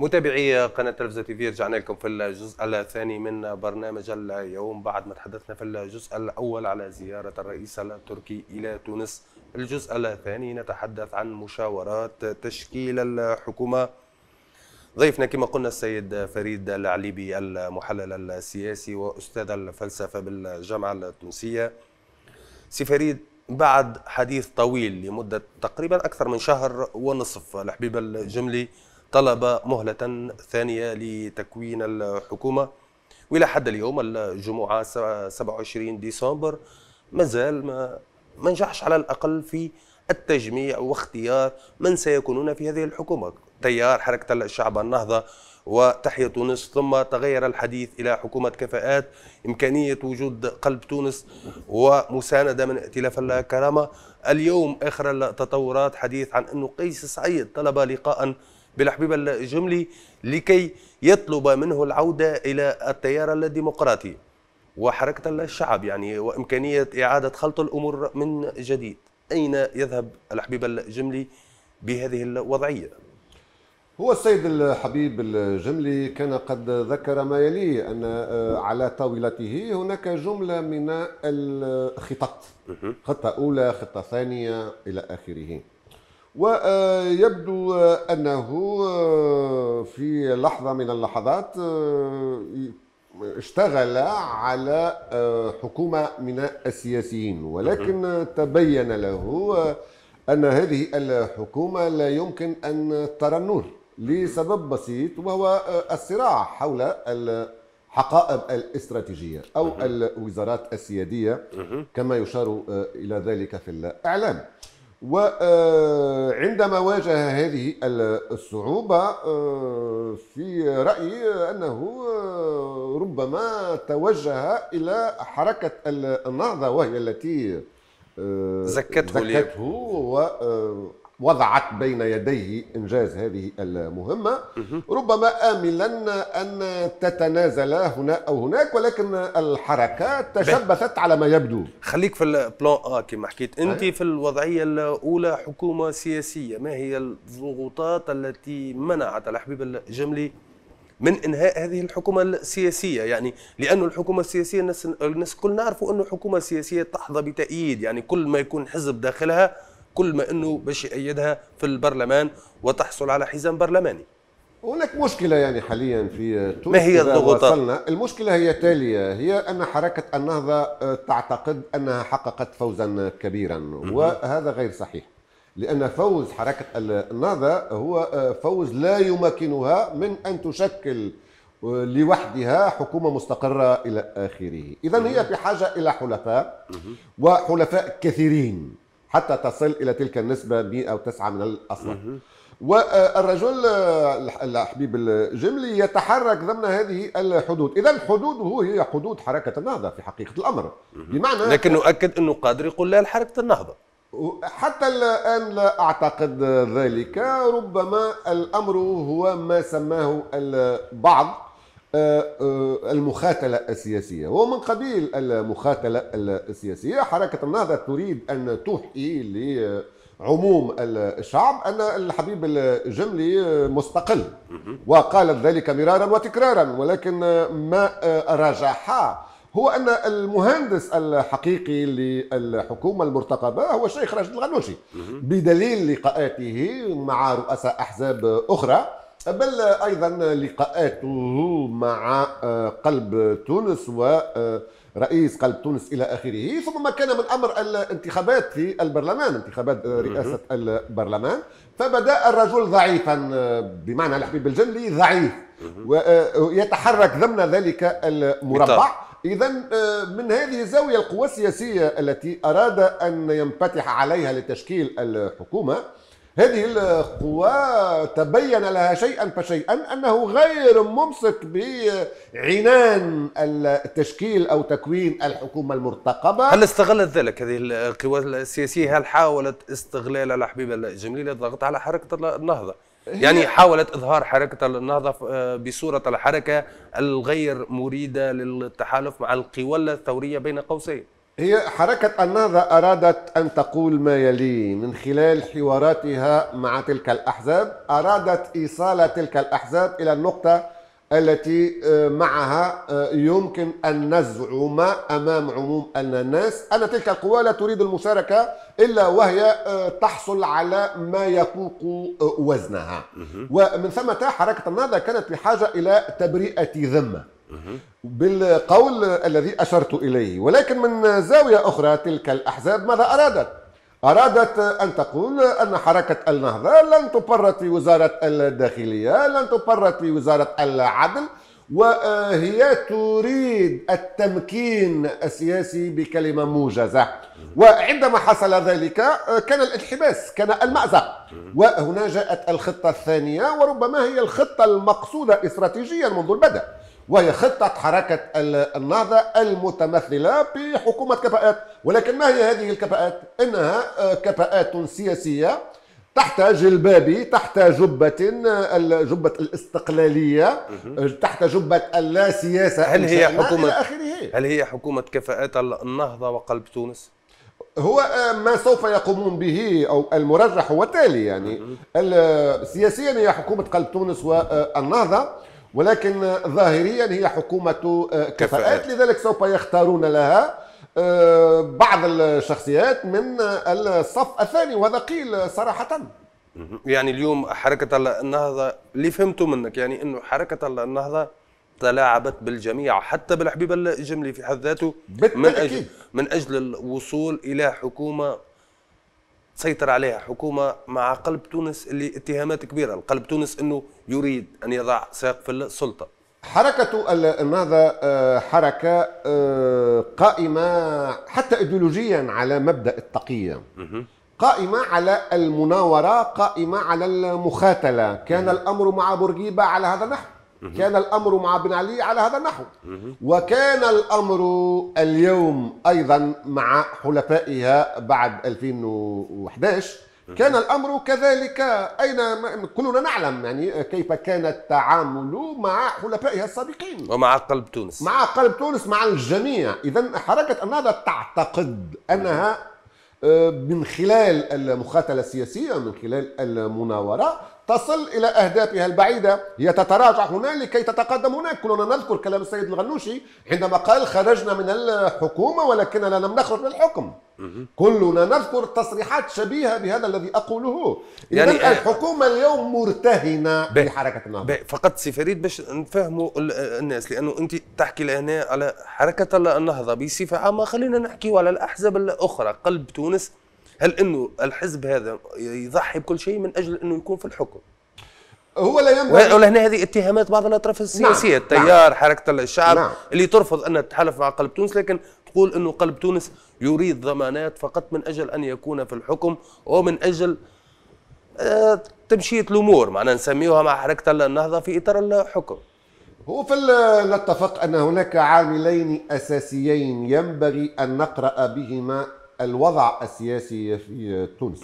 متابعي قناة تلفزة تي في رجعنا لكم في الجزء الثاني من برنامج اليوم بعد ما تحدثنا في الجزء الأول على زيارة الرئيس التركي إلى تونس الجزء الثاني نتحدث عن مشاورات تشكيل الحكومة ضيفنا كما قلنا السيد فريد العليبي المحلل السياسي وأستاذ الفلسفة بالجامعة التونسية سي فريد بعد حديث طويل لمدة تقريبا أكثر من شهر ونصف الحبيب الجملي طلب مهلة ثانية لتكوين الحكومة وإلى حد اليوم الجمعة 27 ديسمبر ما زال ما نجحش على الأقل في التجميع واختيار من سيكونون في هذه الحكومة تيار حركة الشعب النهضة وتحية تونس ثم تغير الحديث إلى حكومة كفاءات إمكانية وجود قلب تونس ومساندة من ائتلاف الكرامة اليوم آخر التطورات حديث عن أنه قيس سعيد طلب لقاء بالحبيب الجملي لكي يطلب منه العودة إلى التيار الديمقراطي وحركة الشعب يعني وإمكانية إعادة خلط الأمور من جديد أين يذهب الحبيب الجملي بهذه الوضعية؟ هو السيد الحبيب الجملي كان قد ذكر ما يلي أن آه، على طاولته هناك جملة من الخطط خطة أولى خطة ثانية إلى آخره ويبدو أنه آه، في لحظة من اللحظات آه، اشتغل على آه، حكومة من السياسيين ولكن تبين له أن هذه الحكومة لا يمكن أن ترى النور لسبب بسيط وهو الصراع حول الحقائب الاستراتيجية أو الوزارات السيادية كما يشار إلى ذلك في الإعلام وعندما آه، واجه هذه الصعوبة آه، في رأيي أنه آه، ربما توجه إلى حركة النهضة وهي التي زكته, زكته وضعت بين يديه انجاز هذه المهمه ربما املا ان تتنازل هنا او هناك ولكن الحركات تشبثت على ما يبدو خليك في البلان ا كما حكيت انت أيوة. في الوضعيه الاولى حكومه سياسيه ما هي الضغوطات التي منعت الحبيب الجملي من انهاء هذه الحكومه السياسيه يعني لانه الحكومه السياسيه الناس الناس كل نعرفوا انه الحكومه السياسيه تحظى بتاييد يعني كل ما يكون حزب داخلها كل ما انه باش يأيدها في البرلمان وتحصل على حزام برلماني هناك مشكلة يعني حاليا في تونس ما هي الضغوطات؟ وصلنا المشكلة هي تالية هي أن حركة النهضة آه، تعتقد أنها حققت فوزا كبيرا وهذا غير صحيح لأن فوز حركة النهضة هو آه، فوز لا يمكنها من أن تشكل آه، لوحدها حكومة مستقرة إلى آخره إذا هي بحاجة إلى حلفاء وحلفاء كثيرين حتى تصل الى تلك النسبه 109 او من الاصل والرجل الحبيب الجملي يتحرك ضمن هذه الحدود اذا حدوده هي حدود حركه النهضه في حقيقه الامر بمعنى لكن نؤكد انه قادر يقول لا لحركه النهضه حتى الآن لا أعتقد ذلك ربما الأمر هو ما سماه البعض آه، آه، المخاتلة السياسية ومن قبيل المخاتلة السياسية حركة النهضة تريد أن تحيي لعموم الشعب أن الحبيب الجملي مستقل وقالت ذلك مرارا وتكرارا ولكن ما رجحه هو ان المهندس الحقيقي للحكومه المرتقبه هو الشيخ راشد الغنوشي بدليل لقاءاته مع رؤساء احزاب اخرى بل ايضا لقاءاته مع آه، قلب تونس و آه، رئيس قلب تونس الى اخره ثم ما كان من امر الانتخابات في البرلمان انتخابات آه، رئاسه البرلمان فبدا الرجل ضعيفا بمعنى الحبيب الجلي ضعيف ويتحرك ضمن ذلك المربع اذا من هذه الزاويه القوى السياسيه التي اراد ان ينفتح عليها لتشكيل الحكومه هذه القوى تبين لها شيئا فشيئا انه غير ممسك بعنان التشكيل او تكوين الحكومه المرتقبه هل استغلت ذلك هذه القوى السياسيه هل حاولت استغلال الحبيب الجميل للضغط على حركه النهضه يعني حاولت اظهار حركه النهضه آه، بصوره الحركه الغير مريده للتحالف مع القوى الثوريه بين قوسين هي حركة النهضة أرادت أن تقول ما يلي من خلال حواراتها مع تلك الأحزاب أرادت إيصال تلك الأحزاب إلى النقطة التي آه، معها آه، يمكن أن نزعم أمام عموم الناس أن تلك القوى لا تريد المشاركة إلا وهي آه، تحصل على ما يفوق وزنها ومن ثم حركة النهضة كانت بحاجة إلى تبرئة ذمة بالقول الذي أشرت إليه ولكن من زاوية أخرى تلك الأحزاب ماذا أرادت؟ أرادت أن تقول أن حركة النهضة لن تبرت في وزارة الداخلية لن تبرت في وزارة العدل وهي تريد التمكين السياسي بكلمة موجزة وعندما حصل ذلك كان الانحباس كان المأزق وهنا جاءت الخطة الثانية وربما هي الخطة المقصودة استراتيجيا منذ البدء وهي خطة حركة النهضة المتمثلة بحكومة كفاءات ولكن ما هي هذه الكفاءات؟ إنها آه، كفاءات سياسية تحت جلباب تحت جبة آه، جبة الاستقلالية آه، تحت جبة اللا سياسة هل هي حكومة آخره هل هي حكومة كفاءات النهضة وقلب تونس؟ هو ما سوف يقومون به او المرجح هو التالي يعني سياسيا هي حكومه قلب تونس والنهضه ولكن ظاهريا هي حكومة آه، كفاءات لذلك سوف يختارون لها آه، بعض الشخصيات من الصف الثاني وهذا قيل صراحة يعني اليوم حركة النهضة اللي فهمته منك يعني أنه حركة النهضة تلاعبت بالجميع حتى بالحبيب الجملي في حد ذاته بالتأكيد. من أجل, من أجل الوصول إلى حكومة تسيطر عليها حكومه مع قلب تونس اللي اتهامات كبيره، القلب تونس انه يريد ان يضع ساق في السلطه. حركة النهضة آه، حركة آه، قائمة حتى ايديولوجيا على مبدأ التقية قائمة على المناورة قائمة على المخاتلة كان الأمر مع بورقيبة على هذا النحو كان الأمر مع بن علي على هذا النحو وكان الأمر اليوم أيضا مع حلفائها بعد 2011 كان الأمر كذلك أين كلنا نعلم يعني كيف كان التعامل مع حلفائها السابقين ومع قلب تونس مع قلب تونس مع الجميع إذا حركة النهضة تعتقد أنها آه، من خلال المخاتلة السياسية من خلال المناورة تصل إلى أهدافها البعيدة هي تتراجع هنا لكي تتقدم هناك كلنا نذكر كلام السيد الغنوشي عندما قال خرجنا من الحكومة ولكننا لم نخرج من الحكم كلنا نذكر تصريحات شبيهة بهذا الذي أقوله يعني إذن آه، الحكومة اليوم مرتهنة بحركة النهضة فقط سي فريد باش نفهموا آه، الناس لأنه أنت تحكي لهنا على حركة النهضة بصفة عامة خلينا نحكي على الأحزاب الأخرى قلب تونس هل انه الحزب هذا يضحي بكل شيء من اجل انه يكون في الحكم هو لا ينبغي ولهنا هذه اتهامات بعض الاطراف نعم، السياسيه نعم. التيار نعم. حركه الشعب نعم. اللي ترفض ان تتحالف مع قلب تونس لكن تقول انه قلب تونس يريد ضمانات فقط من اجل ان يكون في الحكم ومن اجل آه، تمشيه الامور معنا نسميها مع حركه النهضه في اطار الحكم هو في نتفق ان هناك عاملين اساسيين ينبغي ان نقرا بهما الوضع السياسي في تونس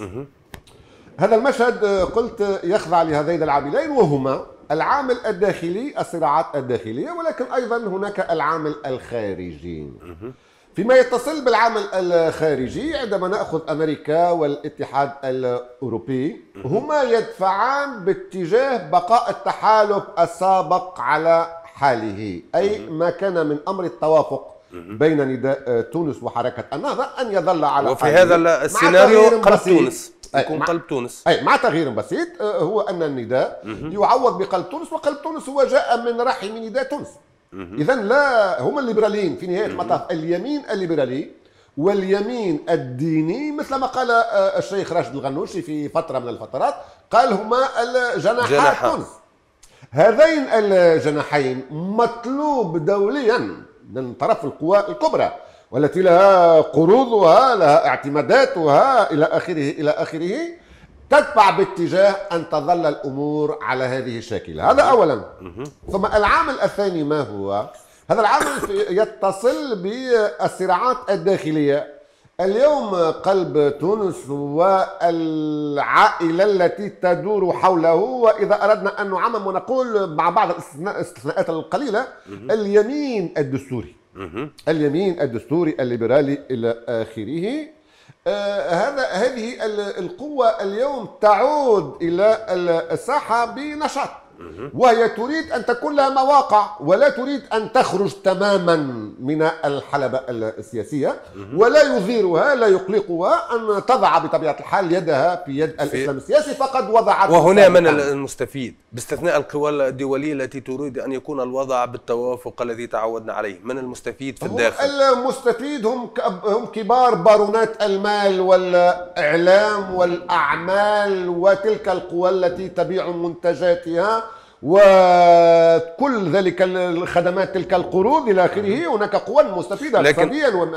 هذا المشهد آه، قلت آه، يخضع لهذين العاملين وهما العامل الداخلي الصراعات الداخلية ولكن أيضا هناك العامل الخارجي فيما يتصل بالعامل الخارجي عندما نأخذ أمريكا والاتحاد الأوروبي هما يدفعان باتجاه بقاء التحالف السابق على حاله أي ما كان من أمر التوافق بين نداء آه، تونس وحركه النهضه ان يظل على وفي هذا السيناريو قلب تونس يكون قلب تونس اي مع تغيير بسيط آه، هو ان النداء يعوض بقلب تونس وقلب تونس هو جاء من رحم نداء تونس اذا لا هما الليبراليين في نهايه المطاف اليمين الليبرالي واليمين الديني مثل ما قال آه، الشيخ راشد الغنوشي في فتره من الفترات قال هما الجناح تونس هذين الجناحين مطلوب دوليا من طرف القوى الكبرى والتي لها قروضها لها اعتماداتها إلى آخره إلى آخره تدفع باتجاه أن تظل الأمور على هذه الشاكلة هذا أولا ثم العامل الثاني ما هو؟ هذا العامل يتصل بالصراعات الداخلية اليوم قلب تونس والعائلة التي تدور حوله وإذا أردنا أن نعمم ونقول مع بعض الاستثناءات القليلة اليمين الدستوري اليمين الدستوري الليبرالي إلى آخره آه هذا هذه القوة اليوم تعود إلى الساحة بنشاط وهي تريد أن تكون لها مواقع ولا تريد أن تخرج تماما من الحلبة السياسية ولا يثيرها لا يقلقها أن تضع بطبيعة الحال يدها في يد الإسلام السياسي فقد وضعت وهنا من المستفيد باستثناء القوى الدولية التي تريد أن يكون الوضع بالتوافق الذي تعودنا عليه من المستفيد في الداخل المستفيد هم هم كبار بارونات المال والإعلام والأعمال وتلك القوى التي تبيع منتجاتها وكل ذلك الخدمات تلك القروض الى اخره هناك قوى مستفيده لكن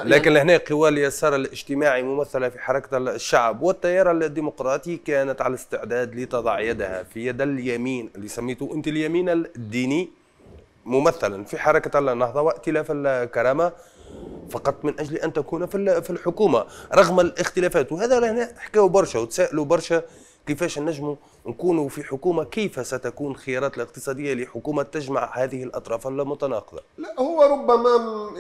لكن هنا قوى اليسار الاجتماعي ممثله في حركه الشعب والتيار الديمقراطي كانت على استعداد لتضع يدها في يد اليمين اللي سميته انت اليمين الديني ممثلا في حركه النهضه وائتلاف الكرامه فقط من اجل ان تكون في الحكومه رغم الاختلافات وهذا هنا حكاوا برشا وتساءلوا برشا كيفاش نجموا نكونوا في حكومه كيف ستكون الخيارات الاقتصاديه لحكومه تجمع هذه الاطراف المتناقضه لا هو ربما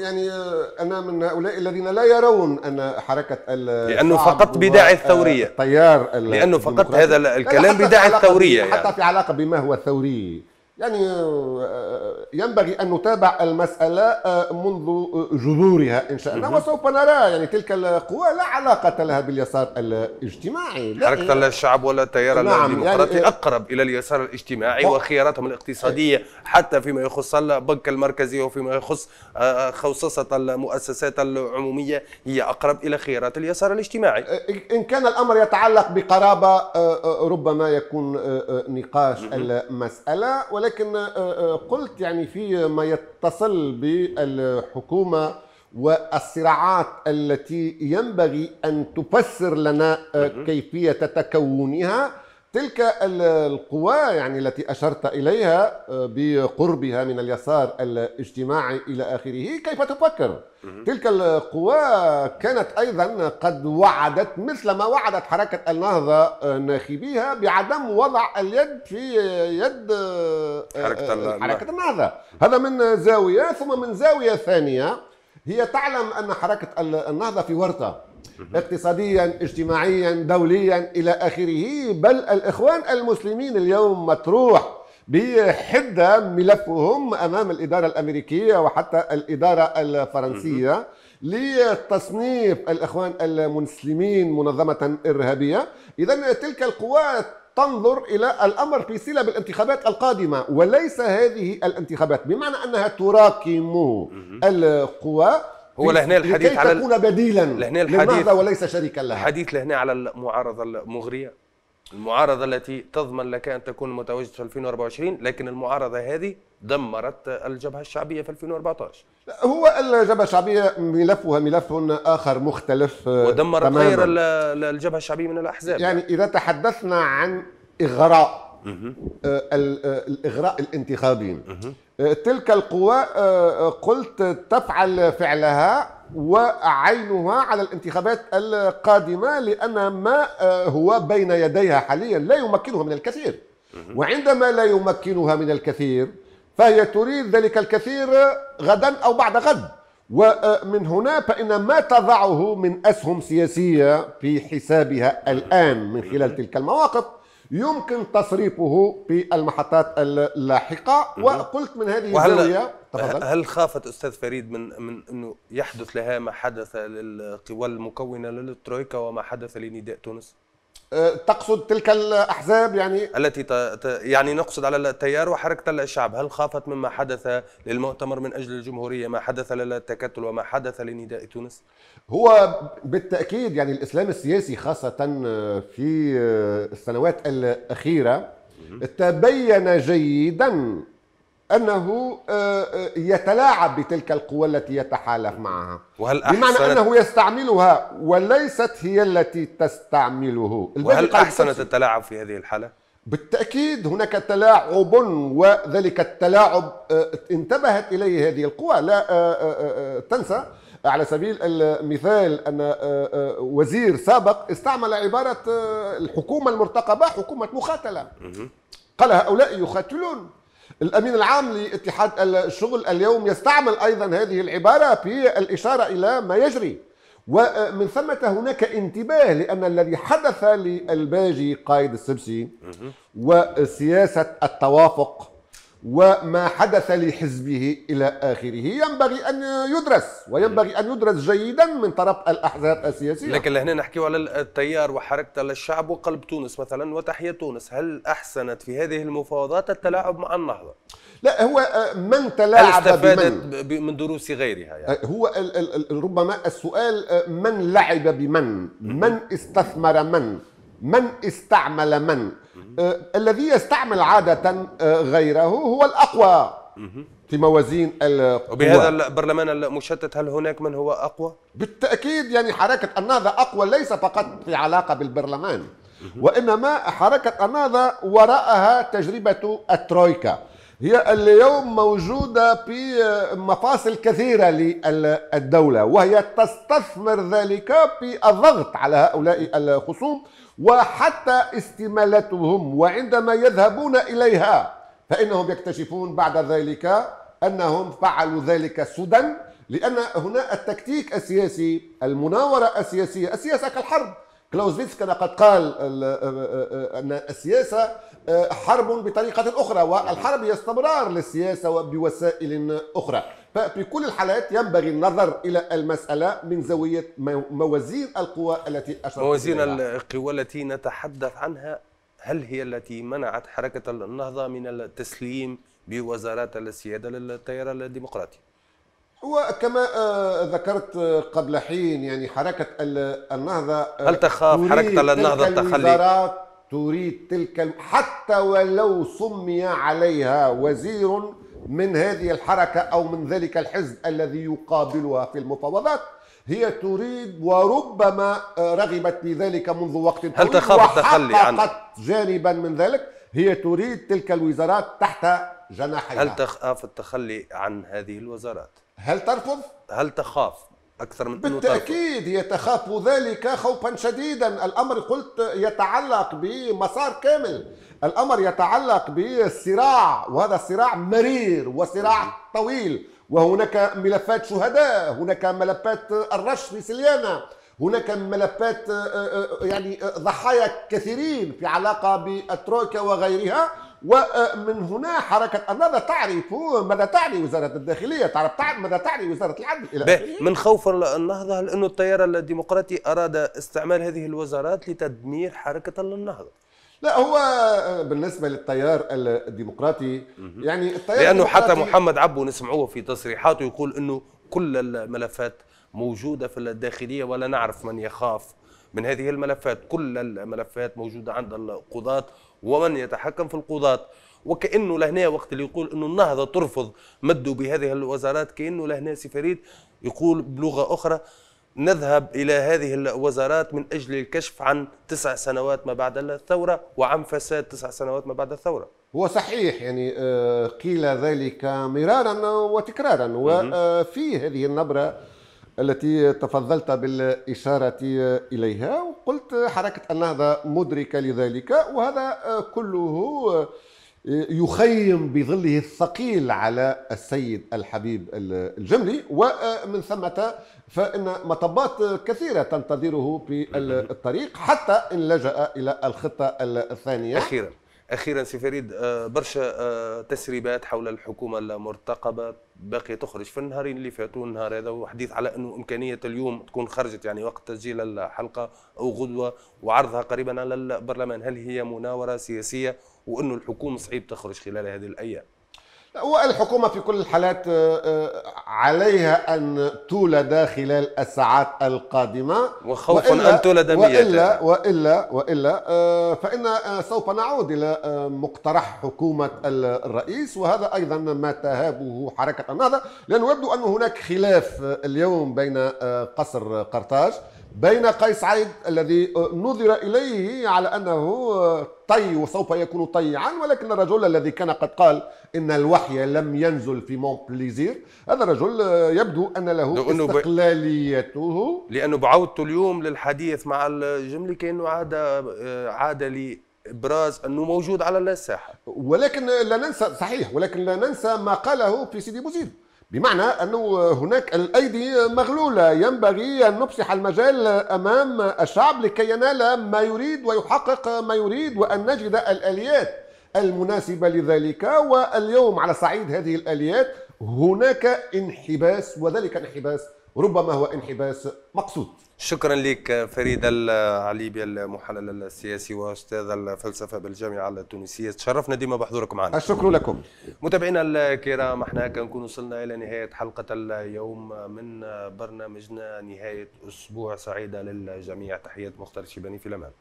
يعني آه، انا من هؤلاء الذين لا يرون ان حركه آه، لانه فقط بداعي الثوريه التيار لانه فقط هذا الكلام بداعي الثوريه يعني. حتى في علاقه بما هو ثوري يعني آه، آه، ينبغي أن نتابع المسألة آه، منذ جذورها إن شاء الله وسوف نرى يعني تلك القوى لا علاقة لها باليسار الاجتماعي حركة الشعب ولا التيار نعم يعني، الديمقراطي يعني أقرب إلى اليسار الاجتماعي وخياراتهم الاقتصادية حتى فيما يخص البنك المركزي وفيما يخص خصصة المؤسسات العمومية هي أقرب إلى خيارات اليسار الاجتماعي إن كان الأمر يتعلق بقرابة ربما يكون نقاش المسألة ولكن ولكن آه، آه، قلت يعني في ما يتصل بالحكومه والصراعات التي ينبغي ان تفسر لنا آه، كيفيه تكونها تلك القوى يعني التي أشرت إليها آه، بقربها من اليسار الاجتماعي إلى آخره كيف تفكر؟ تلك القوى كانت أيضا قد وعدت مثل ما وعدت حركة النهضة آه، ناخبيها بعدم وضع اليد في يد آه، حركة, حركة النهضة هذا من زاوية ثم من زاوية ثانية هي تعلم أن حركة النهضة في ورطة اقتصاديا اجتماعيا دوليا إلى آخره بل الإخوان المسلمين اليوم مطروح بحده ملفهم امام الاداره الامريكيه وحتى الاداره الفرنسيه لتصنيف الاخوان المسلمين منظمه ارهابيه اذا تلك القوات تنظر الى الامر في صله بالانتخابات القادمه وليس هذه الانتخابات بمعنى انها تراكم القوى هو لهنا الحديث لكي على تكون بديلا لهنا الحديث وليس شريكا لها الحديث لهنا على المعارضه المغريه المعارضه التي تضمن لك ان تكون متواجد في 2024 لكن المعارضه هذه دمرت الجبهه الشعبيه في 2014 هو الجبهه الشعبيه ملفها ملف اخر مختلف آه، ودمرت غير الجبهه الشعبيه من الاحزاب يعني, يعني اذا تحدثنا عن اغراء آه، آه، الاغراء الانتخابي تلك القوى آه، آه، قلت تفعل فعلها وعينها على الانتخابات القادمة لأن ما آه، هو بين يديها حاليا لا يمكنها من الكثير وعندما لا يمكنها من الكثير فهي تريد ذلك الكثير غدا أو بعد غد ومن هنا فإن ما تضعه من أسهم سياسية في حسابها الآن من خلال تلك المواقف يمكن تصريفه في المحطات اللاحقه وقلت من هذه الزاويه تفضل هل خافت استاذ فريد من من انه يحدث لها ما حدث للقوى المكونه للترويكا وما حدث لنداء تونس؟ آه، تقصد تلك الاحزاب يعني التي ت... ت... يعني نقصد على التيار وحركه الشعب، هل خافت مما حدث للمؤتمر من اجل الجمهوريه، ما حدث للتكتل وما حدث لنداء تونس؟ هو بالتاكيد يعني الاسلام السياسي خاصه آه، في آه، السنوات الاخيره تبين جيدا انه آه، آه، يتلاعب بتلك القوى التي يتحالف معها وهل أحسنت بمعنى انه يستعملها وليست هي التي تستعمله وهل احسنت التلاعب في هذه الحاله بالتاكيد هناك تلاعب وذلك التلاعب آه، انتبهت اليه هذه القوى لا تنسى على سبيل المثال ان وزير سابق استعمل عباره الحكومه المرتقبه حكومه مخاتله قال هؤلاء يخاتلون الامين العام لاتحاد الشغل اليوم يستعمل ايضا هذه العباره في الاشاره الى ما يجري ومن ثمة هناك انتباه لأن الذي حدث للباجي قائد السبسي وسياسة التوافق وما حدث لحزبه إلى آخره ينبغي أن يدرس وينبغي أن يدرس جيدا من طرف الأحزاب السياسية لكن هنا نحكي على التيار وحركة للشعب وقلب تونس مثلا وتحية تونس هل أحسنت في هذه المفاوضات التلاعب مع النهضة؟ لا هو آه، من تلاعب هل استفادت بمن؟ من دروس غيرها يعني؟ آه، هو ربما السؤال آه، من لعب بمن؟ من استثمر من؟ من استعمل من؟ آه، الذي يستعمل عادة آه، غيره هو الأقوى في موازين القوى وبهذا البرلمان المشتت هل هناك من هو أقوى؟ بالتأكيد يعني حركة النهضة أقوى ليس فقط في علاقة بالبرلمان وإنما حركة النهضة وراءها تجربة الترويكا هي اليوم موجودة في آه، مفاصل كثيرة للدولة وهي تستثمر ذلك في الضغط على هؤلاء الخصوم وحتى استمالتهم وعندما يذهبون إليها فإنهم يكتشفون بعد ذلك أنهم فعلوا ذلك سدى لأن هنا التكتيك السياسي المناورة السياسية السياسة كالحرب كلاوزفيتس كان قد قال أن السياسة حرب بطريقة أخرى والحرب هي استمرار للسياسة وبوسائل أخرى ففي كل الحالات ينبغي النظر إلى المسألة من زاوية موازين القوى التي أشرت موازين القوى التي نتحدث عنها هل هي التي منعت حركة النهضة من التسليم بوزارات السيادة للتيار الديمقراطي وكما آه، ذكرت آه، قبل حين يعني حركة النهضة آه، هل تخاف حركة النهضة التخلي تريد تلك حتى ولو سمي عليها وزير من هذه الحركة أو من ذلك الحزب الذي يقابلها في المفاوضات هي تريد وربما آه، رغبت بذلك منذ وقت طويل هل تخاف التخلي عنه؟ جانبا من ذلك هي تريد تلك الوزارات تحت جناحها هل تخاف آه، التخلي عن هذه الوزارات؟ هل ترفض؟ هل تخاف اكثر من بالتاكيد يتخاف ذلك خوفا شديدا الامر قلت يتعلق بمسار كامل الامر يتعلق بالصراع وهذا الصراع مرير وصراع طويل وهناك ملفات شهداء هناك ملفات الرش في سليانه هناك ملفات آه، آه، آه، يعني ضحايا كثيرين في علاقه بالترويكا وغيرها ومن هنا حركة النهضة تعرف ماذا تعني وزارة الداخلية تعرف ماذا تعني وزارة العدل إلى آخره من خوف النهضة لأن التيار الديمقراطي أراد استعمال هذه الوزارات لتدمير حركة النهضة لا هو بالنسبة للتيار الديمقراطي يعني التيار لأنه حتى محمد عبو نسمعوه في تصريحاته يقول أنه كل الملفات موجودة في الداخلية ولا نعرف من يخاف من هذه الملفات كل الملفات موجودة عند القضاة ومن يتحكم في القضاة وكأنه لهنا وقت اللي يقول أنه النهضة ترفض مد بهذه الوزارات كأنه لهنا سفريد يقول بلغة أخرى نذهب إلى هذه الوزارات من أجل الكشف عن تسع سنوات ما بعد الثورة وعن فساد تسع سنوات ما بعد الثورة هو صحيح يعني آه، قيل ذلك مرارا وتكرارا وفي هذه النبرة التي تفضلت بالإشارة إليها وقلت حركة النهضة مدركة لذلك وهذا كله يخيم بظله الثقيل على السيد الحبيب الجملي ومن ثمة فإن مطبات كثيرة تنتظره في الطريق حتى إن لجأ إلى الخطة الثانية أخيرا اخيرا سي فريد آه، برشا آه، تسريبات حول الحكومه المرتقبه باقي تخرج في النهارين اللي فاتوا النهار هذا وحديث على انه امكانيه اليوم تكون خرجت يعني وقت تسجيل الحلقه او غدوه وعرضها قريبا على البرلمان هل هي مناوره سياسيه وانه الحكومه صعيب تخرج خلال هذه الايام والحكومة في كل الحالات آه، آه، عليها أن تولد خلال الساعات القادمة وخوف أن تولد مية وإلا, وإلا, وإلا آه، فإن سوف نعود إلى مقترح حكومة الرئيس وهذا أيضا ما تهابه حركة النهضة لأنه يبدو أن هناك خلاف اليوم بين قصر قرطاج بين قيس عيد الذي آه، نظر إليه على أنه آه، طي وسوف يكون طيعا ولكن الرجل الذي كان قد قال إن الوحي لم ينزل في مون بليزير هذا الرجل آه، يبدو أن له استقلاليته لأنه بعودته اليوم للحديث مع الجملة كأنه عاد عاد لي ابراز انه موجود على الساحه ولكن لا ننسى صحيح ولكن لا ننسى ما قاله في سيدي بوزيد بمعنى أنه هناك الأيدي مغلولة ينبغي أن نفسح المجال أمام الشعب لكي ينال ما يريد ويحقق ما يريد وأن نجد الآليات المناسبة لذلك واليوم على صعيد هذه الآليات هناك انحباس وذلك انحباس ربما هو انحباس مقصود شكرا لك فريد العليبي المحلل السياسي واستاذ الفلسفه بالجامعه التونسيه تشرفنا ديما بحضوركم معنا الشكر لكم متابعينا الكرام احنا كنكون وصلنا الى نهايه حلقه اليوم من برنامجنا نهايه اسبوع سعيده للجميع تحيات مختار شيباني في الامان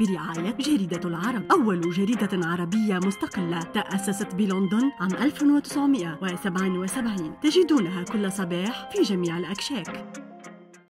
برعاية جريدة العرب أول جريدة عربية مستقلة تأسست بلندن عام 1977 تجدونها كل صباح في جميع الأكشاك